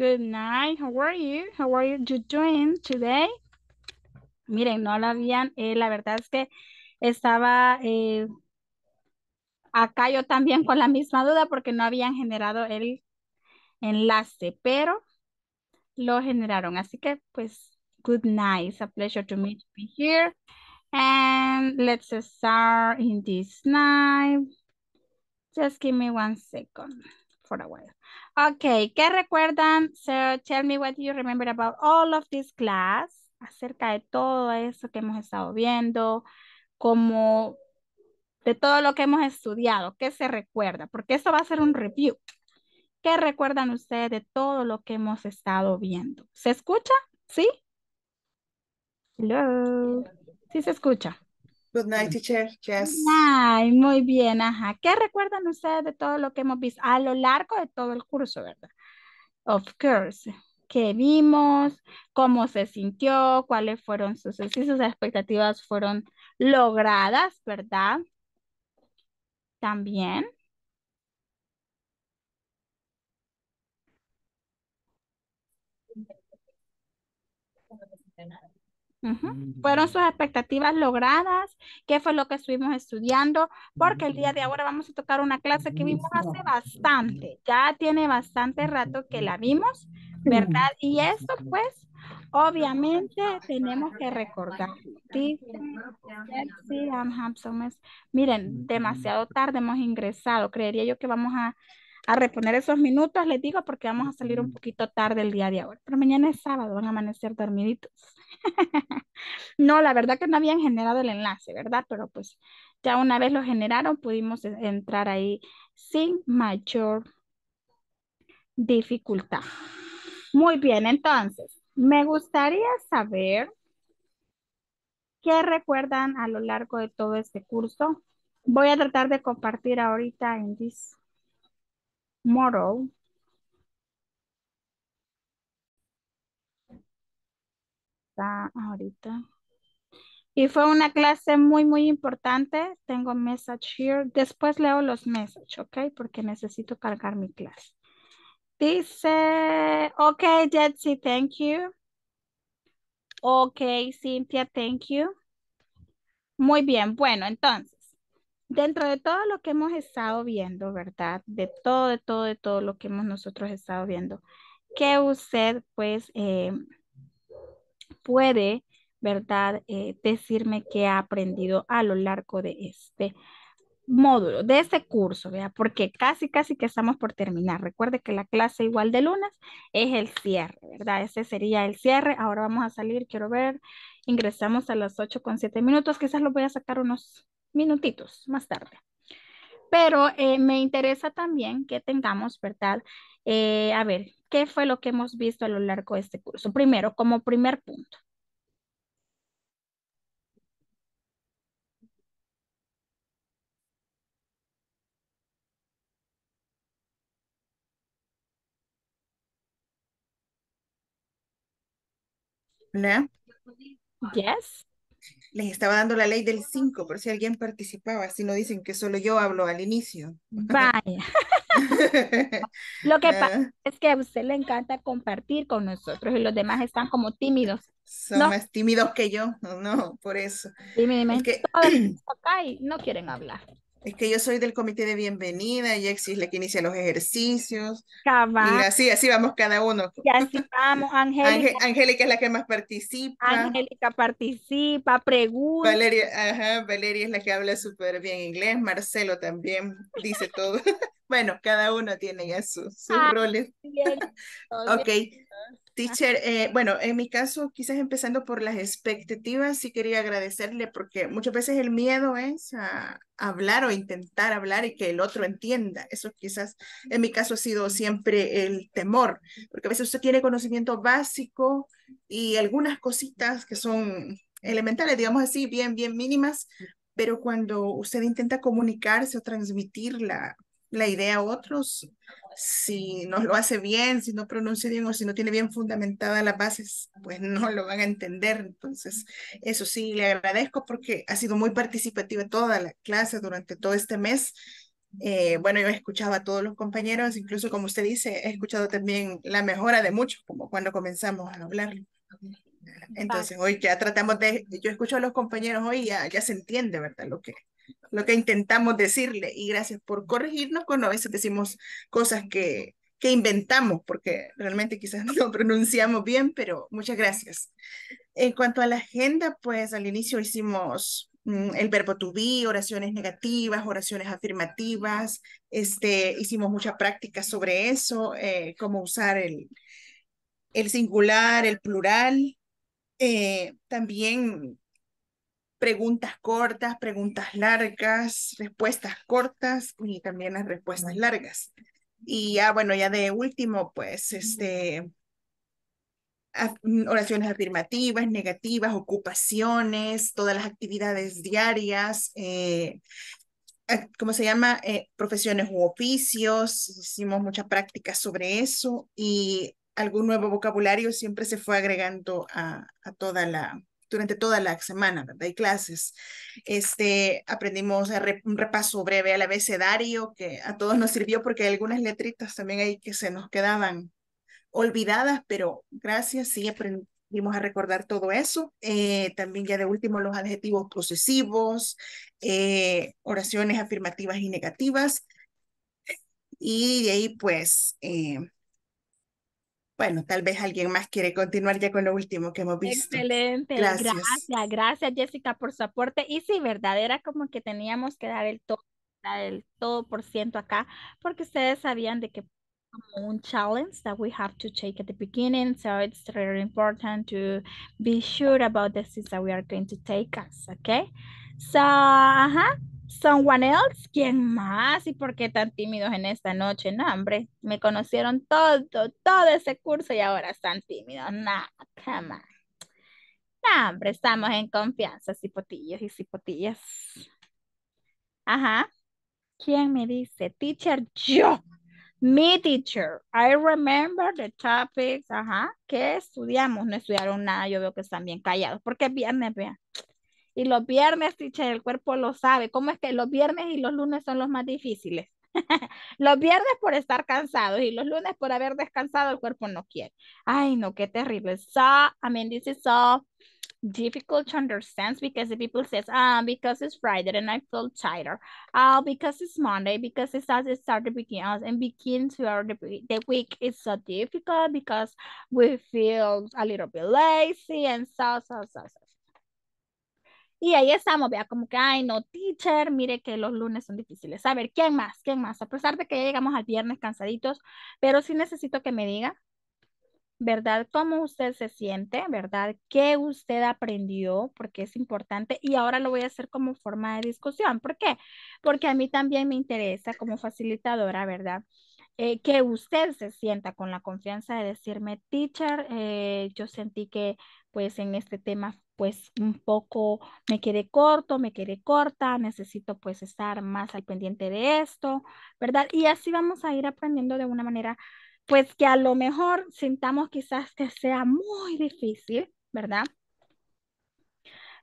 Good night. How are you? How are you doing today? Miren, no la habían, eh, la verdad es que estaba eh, acá yo también con la misma duda porque no habían generado el enlace, pero lo generaron. Así que, pues, good night. It's a pleasure to meet you here. And let's start in this night. Just give me one second for a while. Ok, ¿qué recuerdan? So tell me what you remember about all of this class, acerca de todo eso que hemos estado viendo, como de todo lo que hemos estudiado, ¿qué se recuerda? Porque esto va a ser un review. ¿Qué recuerdan ustedes de todo lo que hemos estado viendo? ¿Se escucha? ¿Sí? Hello. ¿Sí se escucha? Good night, teacher. Yes. Ay, muy bien, ajá. ¿Qué recuerdan ustedes de todo lo que hemos visto a lo largo de todo el curso, verdad? Of course. ¿Qué vimos? ¿Cómo se sintió? ¿Cuáles fueron sus, sus expectativas fueron logradas, verdad? También. Fueron mm. sus expectativas logradas, qué fue lo que estuvimos estudiando, porque el día de mm. ahora vamos a tocar una clase que vimos hace bastante, ya tiene bastante rato que la vimos, ¿verdad? Y esto pues, obviamente tenemos que recordar. Miren, demasiado tarde hemos ingresado, creería yo que vamos a, a reponer esos minutos, les digo, porque vamos a salir un mm. poquito tarde el día de ahora, pero mañana es sábado, van a amanecer dormiditos. no, la verdad que no habían generado el enlace, ¿verdad? Pero pues ya una vez lo generaron, pudimos e-, entrar ahí sin mayor dificultad. Muy bien, entonces, me gustaría saber qué recuerdan a lo largo de todo este curso. Voy a tratar de compartir ahorita en this model ahorita. Y fue una clase muy, muy importante. Tengo message here. Después leo los messages, ¿ok? Porque necesito cargar mi clase. Dice, ok, Jetsy, thank you. Ok, Cynthia, thank you. Muy bien, bueno, entonces, dentro de todo lo que hemos estado viendo, ¿verdad? De todo, de todo, de todo lo que hemos nosotros estado viendo, que usted, pues, eh, puede, ¿verdad? Eh, decirme qué ha aprendido a lo largo de este módulo, de este curso, ¿verdad? Porque casi, casi que estamos por terminar. Recuerde que la clase igual de lunas es el cierre, ¿verdad? Ese sería el cierre. Ahora vamos a salir, quiero ver, ingresamos a las 8 con 7 minutos. Quizás lo voy a sacar unos minutitos más tarde. Pero eh, me interesa también que tengamos, ¿verdad? Eh, a ver, ¿qué fue lo que hemos visto a lo largo de este curso? Primero, como primer punto. Yes les estaba dando la ley del 5 por si alguien participaba, si no dicen que solo yo hablo al inicio. Vaya. Lo que pasa ah. es que a usted le encanta compartir con nosotros y los demás están como tímidos. Son más tímidos que yo, no, por eso. Es que... acá y no quieren hablar. Es que yo soy del comité de bienvenida y Exis la que inicia los ejercicios. Y así, así vamos cada uno. Y así vamos, Angélica. Angélica es la que más participa. Angélica participa, pregunta. Valeria, ajá, Valeria es la que habla súper bien inglés, Marcelo también dice todo. Bueno, cada uno tiene ya sus, ah, roles. ok. Teacher, eh, bueno, en mi caso, quizás empezando por las expectativas, sí quería agradecerle porque muchas veces el miedo es a hablar o intentar hablar y que el otro entienda. Eso quizás en mi caso ha sido siempre el temor, porque a veces usted tiene conocimiento básico y algunas cositas que son elementales, digamos así, bien, bien mínimas, pero cuando usted intenta comunicarse o transmitirla la idea a otros, si no lo hace bien, si no pronuncia bien o si no tiene bien fundamentada las bases, pues no lo van a entender. Entonces, eso sí, le agradezco porque ha sido muy participativa toda la clase durante todo este mes. Eh, bueno, yo he escuchado a todos los compañeros, incluso como usted dice, he escuchado también la mejora de muchos, como cuando comenzamos a hablar. Entonces, hoy ya tratamos de, yo escucho a los compañeros hoy, ya, ya se entiende, ¿verdad? Lo que, lo que intentamos decirle. Y gracias por corregirnos cuando a veces decimos cosas que, que inventamos, porque realmente quizás no pronunciamos bien, pero muchas gracias. En cuanto a la agenda, pues al inicio hicimos mm, el verbo to be, oraciones negativas, oraciones afirmativas, este, hicimos mucha práctica sobre eso, eh, cómo usar el, el singular, el plural. Eh, también preguntas cortas, preguntas largas, respuestas cortas y también las respuestas largas. Y ya, bueno, ya de último, pues, este, mm, oraciones afirmativas, negativas, ocupaciones, todas las actividades diarias, eh, ¿cómo se llama? Eh, profesiones u oficios, hicimos muchas prácticas sobre eso y algún nuevo vocabulario siempre se fue agregando a, a toda la, durante toda la semana, ¿verdad? Hay clases. Este, aprendimos un repaso breve al abecedario, que a todos nos sirvió porque algunas letritas también ahí que se nos quedaban olvidadas, pero gracias, sí aprendimos a recordar todo eso. Eh, también ya de último los adjetivos posesivos, eh, oraciones afirmativas y negativas. Y de ahí pues... Eh, bueno, tal vez alguien más quiere continuar ya con lo último que hemos visto. Excelente, gracias. Gracias, Jessica por su aporte. Y sí, verdadera como que teníamos que dar el todo, por ciento acá, porque ustedes sabían de que como un challenge that we have to take at the beginning, so it's very important to be sure about the things that we are going to take us, okay? So, uh -huh. Someone else, ¿quién más? ¿Y por qué tan tímidos en esta noche? No, hombre, me conocieron todo, todo ese curso y ahora están tímidos. No, come on. No, hombre, estamos en confianza, cipotillos y cipotillas. Ajá. ¿Quién me dice? Teacher, yo. Mi teacher. I remember the topics. Ajá. ¿Qué estudiamos? No estudiaron nada. Yo veo que están bien callados. Porque qué viernes, vean. Y los viernes, teacher, el cuerpo lo sabe. ¿Cómo es que los viernes y los lunes son los más difíciles? los viernes por estar cansados y los lunes por haber descansado, el cuerpo no quiere. Ay, no, qué terrible. So, I mean, this is so difficult to understand because the people says, ah, because it's Friday and I feel tired. Ah, oh, because it's Monday, because it's as it started begin and begins to the, the week. It's so difficult because we feel a little bit lazy and so, so, so, so. Y ahí estamos, vea, como que, ay, no, teacher, mire que los lunes son difíciles. A ver, ¿quién más? ¿Quién más? A pesar de que ya llegamos al viernes cansaditos, pero sí necesito que me diga, ¿verdad? ¿Cómo usted se siente? ¿Verdad? ¿Qué usted aprendió? Porque es importante. Y ahora lo voy a hacer como forma de discusión. ¿Por qué? Porque a mí también me interesa como facilitadora, ¿verdad? Eh, que usted se sienta con la confianza de decirme, teacher, eh, yo sentí que pues en este tema pues un poco me quedé corto, me quedé corta, necesito pues estar más al pendiente de esto, ¿verdad? Y así vamos a ir aprendiendo de una manera pues que a lo mejor sintamos quizás que sea muy difícil, ¿verdad?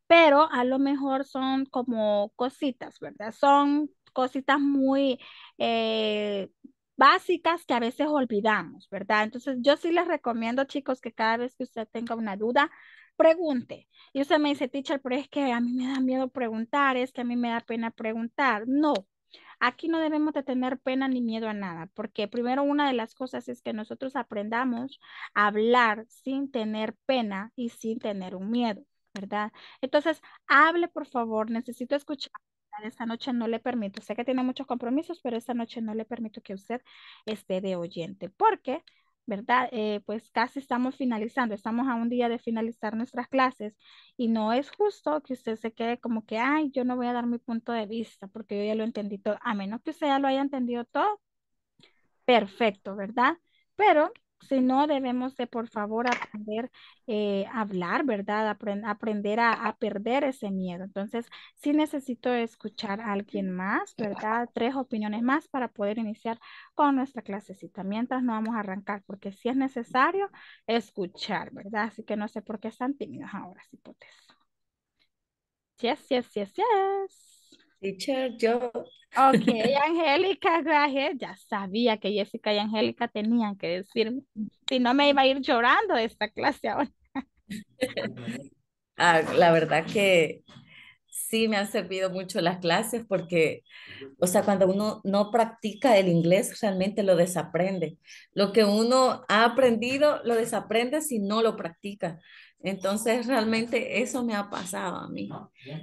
Pero a lo mejor son como cositas, ¿verdad? Son cositas muy eh, básicas que a veces olvidamos, ¿verdad? Entonces yo sí les recomiendo, chicos, que cada vez que usted tenga una duda, pregunte. Y usted me dice, teacher, pero es que a mí me da miedo preguntar, es que a mí me da pena preguntar. No, aquí no debemos de tener pena ni miedo a nada, porque primero una de las cosas es que nosotros aprendamos a hablar sin tener pena y sin tener un miedo, ¿verdad? Entonces, hable, por favor, necesito escuchar. Esta noche no le permito, sé que tiene muchos compromisos, pero esta noche no le permito que usted esté de oyente, porque ¿verdad? Eh, pues casi estamos finalizando, estamos a un día de finalizar nuestras clases y no es justo que usted se quede como que, ay, yo no voy a dar mi punto de vista porque yo ya lo entendí todo, a menos que usted ya lo haya entendido todo. Perfecto, ¿verdad? Pero si no debemos de por favor aprender eh, a hablar, ¿verdad? aprender a, perder ese miedo. Entonces, sí necesito escuchar a alguien más, ¿verdad? Tres opiniones más para poder iniciar con nuestra clasecita. Mientras no vamos a arrancar, porque si es necesario escuchar, ¿verdad? Así que no sé por qué están tímidos ahora, si potes. Yes, yes, yes, yes teacher, yo. Ok, Angélica, gracias. Ya sabía que Jessica y Angélica tenían que decirme. Si no, me iba a ir llorando de esta clase ahora. Ah, la verdad que sí me han servido mucho las clases porque, o sea, cuando uno no practica el inglés, realmente lo desaprende. Lo que uno ha aprendido, lo desaprende si no lo practica. Entonces, realmente eso me ha pasado a mí.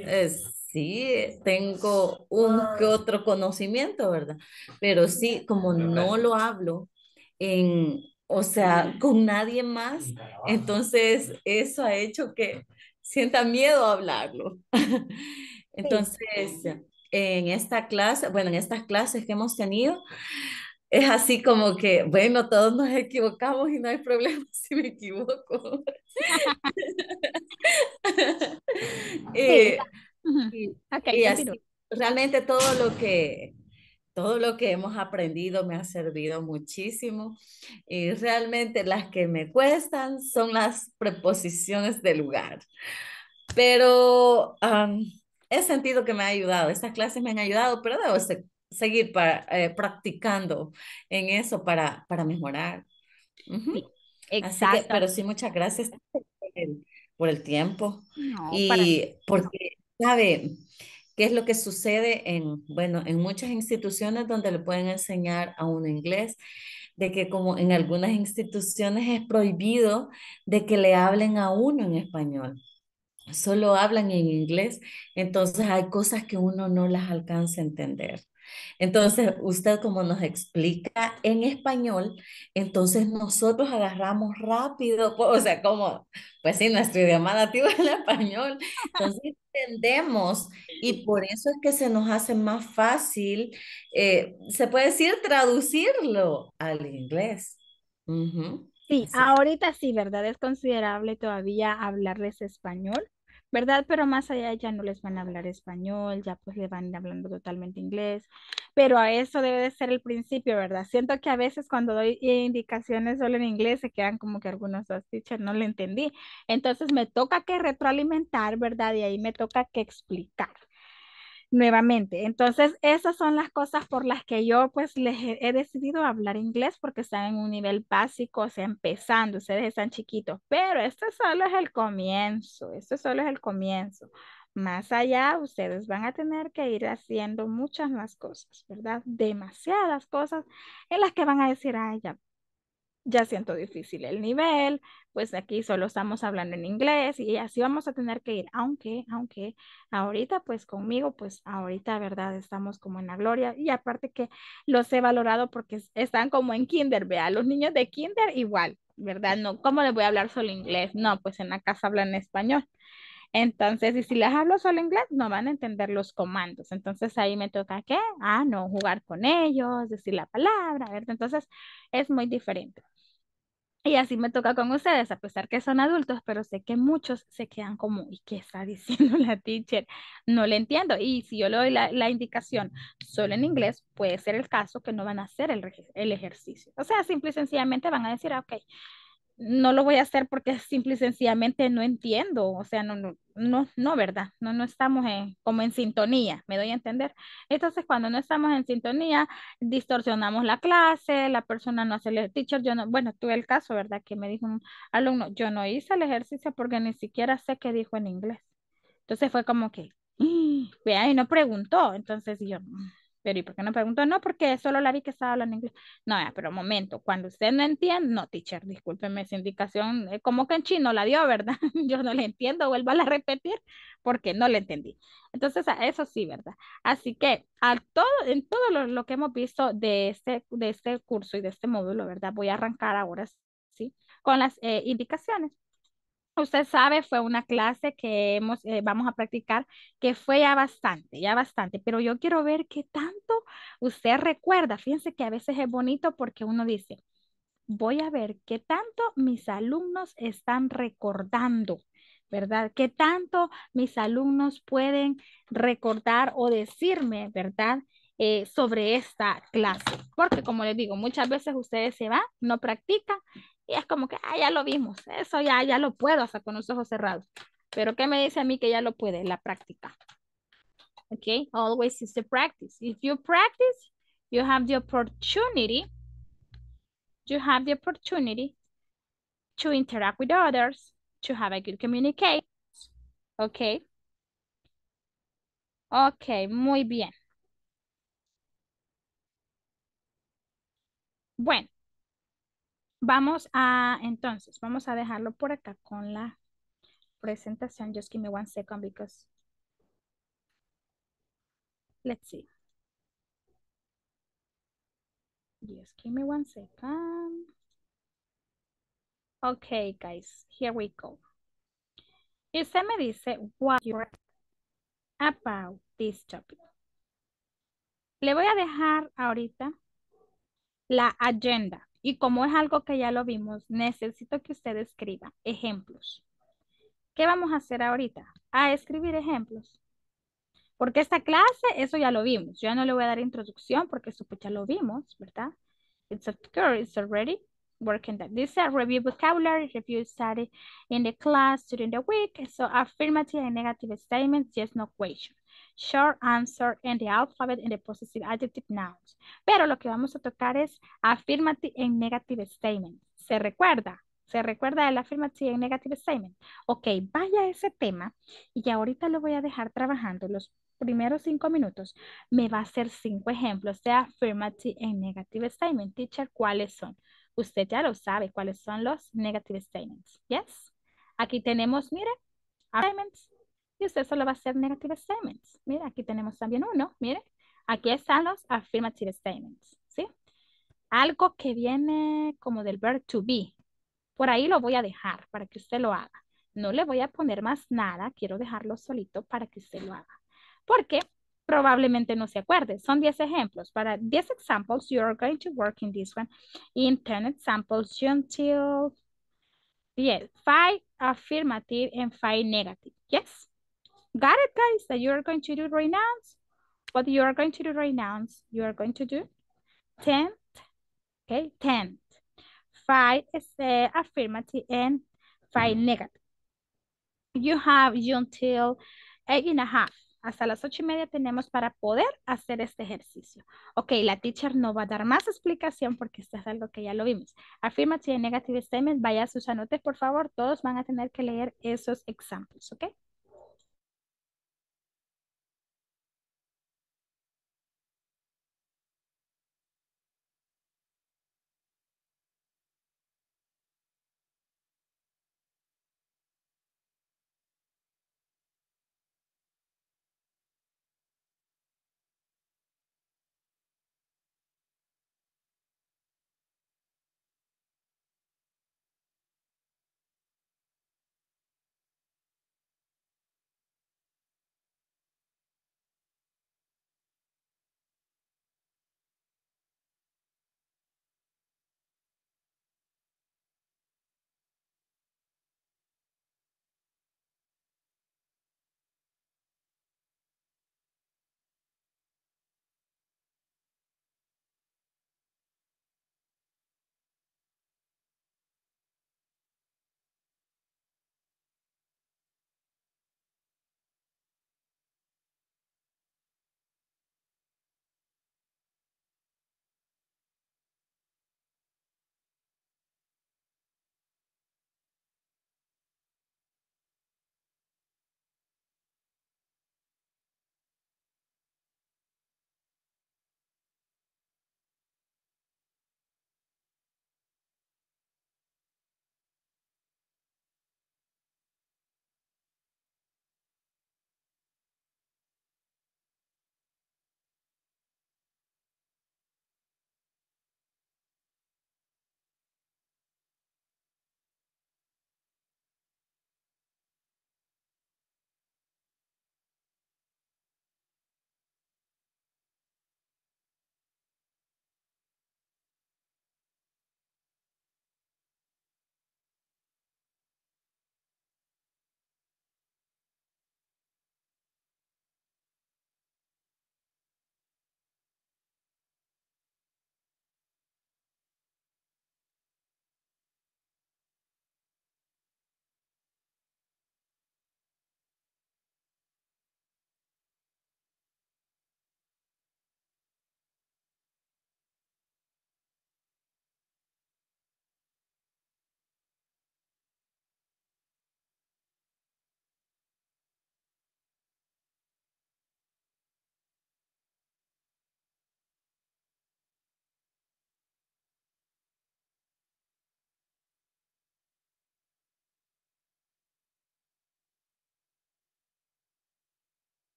Es, sí tengo un que otro conocimiento, ¿verdad? Pero sí, como no lo hablo en, o sea, con nadie más, entonces eso ha hecho que sienta miedo a hablarlo. Entonces, en esta clase, bueno, en estas clases que hemos tenido, es así como que, bueno, todos nos equivocamos y no hay problema si me equivoco. eh, y así, realmente todo lo que todo lo que hemos aprendido me ha servido muchísimo y realmente las que me cuestan son las preposiciones de lugar. Pero he sentido que me ha ayudado, estas clases me han ayudado, pero debo seguir para, eh, practicando en eso para, para mejorar. Exacto. pero sí, muchas gracias por el, tiempo y porque ¿Sabe qué es lo que sucede en, muchas instituciones donde le pueden enseñar a uno inglés? de que como en algunas instituciones es prohibido de que le hablen a uno en español solo hablan en inglés, entonces hay cosas que uno no las alcanza a entender. Entonces, usted como nos explica en español, entonces nosotros agarramos rápido, o sea, como, pues sí, nuestro idioma nativo es el español, entonces entendemos y por eso es que se nos hace más fácil, eh, se puede decir, traducirlo al inglés. Sí, ahorita sí, ¿verdad? Es considerable todavía hablarles español, ¿verdad? Pero más allá ya no les van a hablar español, ya pues le van hablando totalmente inglés, pero a eso debe de ser el principio, ¿verdad? Siento que a veces cuando doy indicaciones solo en inglés se quedan como que algunos dos oh, teachers no lo entendí, entonces me toca que retroalimentar, ¿verdad? Y ahí me toca que explicar nuevamente. Entonces, esas son las cosas por las que yo pues les he, decidido hablar inglés porque están en un nivel básico, o sea, empezando, ustedes están chiquitos, pero esto solo es el comienzo, esto solo es el comienzo. Más allá, ustedes van a tener que ir haciendo muchas más cosas, ¿verdad? Demasiadas cosas en las que van a decir, ay, ya, ya siento difícil el nivel, pues aquí solo estamos hablando en inglés y así vamos a tener que ir, aunque, aunque ahorita pues conmigo, pues ahorita, verdad, estamos como en la gloria y aparte que los he valorado porque están como en kinder, vea, los niños de kinder igual, ¿verdad? No, ¿cómo les voy a hablar solo inglés? No, pues en la casa hablan español. Entonces, y si les hablo solo inglés, no van a entender los comandos. Entonces ahí me toca qué? Ah, no, jugar con ellos, decir la palabra, ¿verdad? Entonces es muy diferente. Y así me toca con ustedes, a pesar que son adultos, pero sé que muchos se quedan como, ¿y qué está diciendo la teacher? No le entiendo. Y si yo le doy la, la indicación solo en inglés, puede ser el caso que no van a hacer el, el, ejercicio. O sea, simple y sencillamente van a decir, ah, ok, no lo voy a hacer porque simple y sencillamente no entiendo, o sea, no, no, no, no ¿verdad? No, no estamos en, como en sintonía, me doy a entender. Entonces, cuando no estamos en sintonía, distorsionamos la clase, la persona no hace el teacher, yo no, bueno, tuve el caso, ¿verdad? Que me dijo un alumno, yo no hice el ejercicio porque ni siquiera sé qué dijo en inglés. Entonces fue como que, vea, y no preguntó, entonces yo, pero ¿y por qué no preguntó? No, porque solo la vi que estaba hablando inglés. No, pero momento, cuando usted no entiende, no, teacher, discúlpeme esa indicación, eh, como que en chino la dio, ¿verdad? Yo no le entiendo, vuelvo a repetir porque no le entendí. Entonces, eso sí, ¿verdad? Así que a todo, en todo lo, que hemos visto de este, de este curso y de este módulo, ¿verdad? Voy a arrancar ahora, ¿sí? Con las eh, indicaciones usted sabe, fue una clase que hemos, eh, vamos a practicar, que fue ya bastante, ya bastante, pero yo quiero ver qué tanto usted recuerda. Fíjense que a veces es bonito porque uno dice, voy a ver qué tanto mis alumnos están recordando. ¿Verdad? ¿Qué tanto mis alumnos pueden recordar o decirme, verdad? Eh, sobre esta clase. Porque como les digo, muchas veces ustedes se van, no practican y es como que, ah, ya lo vimos, eso ya, ya lo puedo hacer con los ojos cerrados. Pero ¿qué me dice a mí que ya lo puede? La práctica. Okay, always is the practice. If you practice, you have the opportunity, you have the opportunity to interact with others, to have a good communication. okay? Okay, muy bien. Bueno, Vamos a, entonces, vamos a dejarlo por acá con la presentación. Just give me one second because, let's see. Just give me one second. Okay, guys, here we go. Y usted me dice what you're about this topic. Le voy a dejar ahorita la agenda y como es algo que ya lo vimos, necesito que usted escriba ejemplos. ¿Qué vamos a hacer ahorita? A escribir ejemplos. Porque esta clase, eso ya lo vimos. Yo no le voy a dar introducción porque eso pues ya lo vimos, ¿verdad? It's a it's already working that. Dice review vocabulary, review study in the class during the week. So affirmative and negative statements, yes, no question short answer and the alphabet in the possessive adjective nouns. Pero lo que vamos a tocar es affirmative and negative statement. ¿Se recuerda? ¿Se recuerda el affirmative and negative statement? Ok, vaya ese tema y ahorita lo voy a dejar trabajando los primeros cinco minutos. Me va a hacer cinco ejemplos de affirmative and negative statement. Teacher, ¿cuáles son? Usted ya lo sabe cuáles son los negative statements. Yes. Aquí tenemos, mire, statements, y usted solo va a hacer negative statements. Mira, aquí tenemos también uno, mire. Aquí están los affirmative statements, ¿sí? Algo que viene como del verb to be. Por ahí lo voy a dejar para que usted lo haga. No le voy a poner más nada, quiero dejarlo solito para que usted lo haga. Porque probablemente no se acuerde. Son 10 ejemplos. Para 10 examples, you are going to work in this one. In 10 examples, until yes, five affirmative and five negative. Yes? Got it, guys? That you are going to do right now. What you are going to do right now? You are going to do 10 okay, 10 Five is affirmative and five negative. You have until eight and a half. Hasta las ocho y media tenemos para poder hacer este ejercicio. Okay, la teacher no va a dar más explicación porque esto es algo que ya lo vimos. Affirmative and negative statements, vaya a sus anotes, por favor. Todos van a tener que leer esos examples, okay.